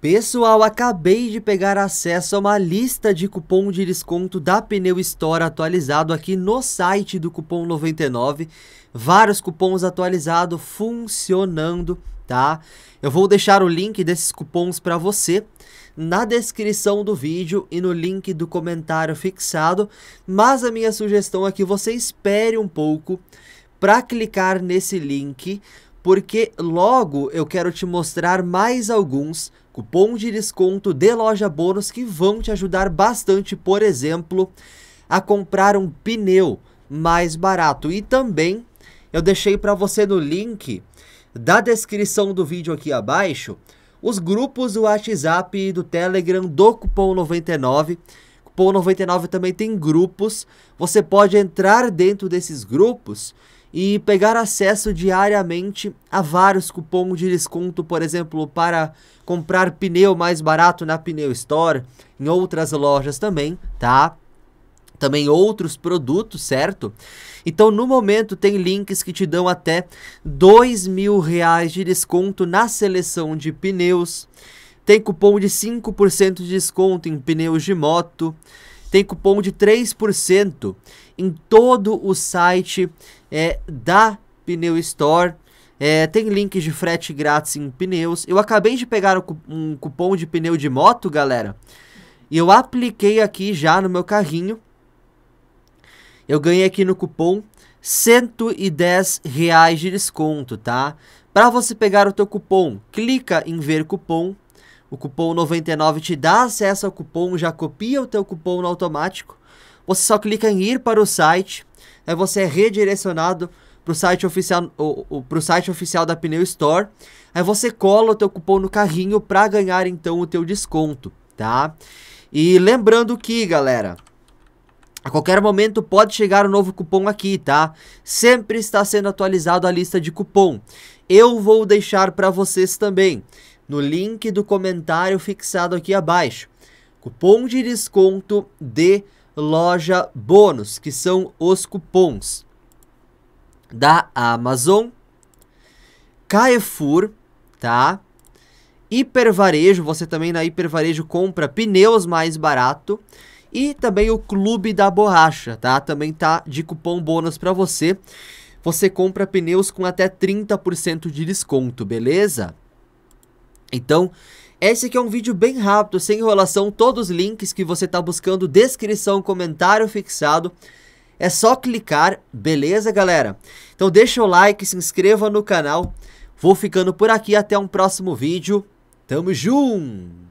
Pessoal, acabei de pegar acesso a uma lista de cupom de desconto da Pneu Store atualizado aqui no site do cupom 99. Vários cupons atualizados funcionando, tá? Eu vou deixar o link desses cupons para você na descrição do vídeo e no link do comentário fixado, mas a minha sugestão é que você espere um pouco para clicar nesse link porque logo eu quero te mostrar mais alguns cupom de desconto de loja bônus que vão te ajudar bastante, por exemplo, a comprar um pneu mais barato. E também eu deixei para você no link da descrição do vídeo aqui abaixo os grupos do WhatsApp e do Telegram do cupom 99. Cupom 99 também tem grupos. Você pode entrar dentro desses grupos e pegar acesso diariamente a vários cupons de desconto, por exemplo, para comprar pneu mais barato na Pneu Store, em outras lojas também, tá? Também outros produtos, certo? Então, no momento, tem links que te dão até dois mil reais de desconto na seleção de pneus. Tem cupom de 5% de desconto em pneus de moto tem cupom de 3% em todo o site é, da Pneu Store. É, tem links de frete grátis em pneus. Eu acabei de pegar um cupom de pneu de moto, galera. E eu apliquei aqui já no meu carrinho. Eu ganhei aqui no cupom 110 reais de desconto, tá? Para você pegar o teu cupom, clica em ver cupom o cupom 99 te dá acesso ao cupom, já copia o teu cupom no automático. Você só clica em ir para o site, aí você é redirecionado para o site oficial, para o site oficial da Pneu Store. Aí você cola o teu cupom no carrinho para ganhar então o teu desconto, tá? E lembrando que, galera, a qualquer momento pode chegar um novo cupom aqui, tá? Sempre está sendo atualizado a lista de cupom. Eu vou deixar para vocês também no link do comentário fixado aqui abaixo. Cupom de desconto de loja bônus, que são os cupons da Amazon, Caefur tá? Hipervarejo, você também na Hipervarejo compra pneus mais barato. E também o Clube da Borracha, tá? Também tá de cupom bônus para você. Você compra pneus com até 30% de desconto, beleza? Então, esse aqui é um vídeo bem rápido, sem enrolação, todos os links que você está buscando, descrição, comentário fixado, é só clicar, beleza galera? Então deixa o like, se inscreva no canal, vou ficando por aqui, até um próximo vídeo, tamo junto!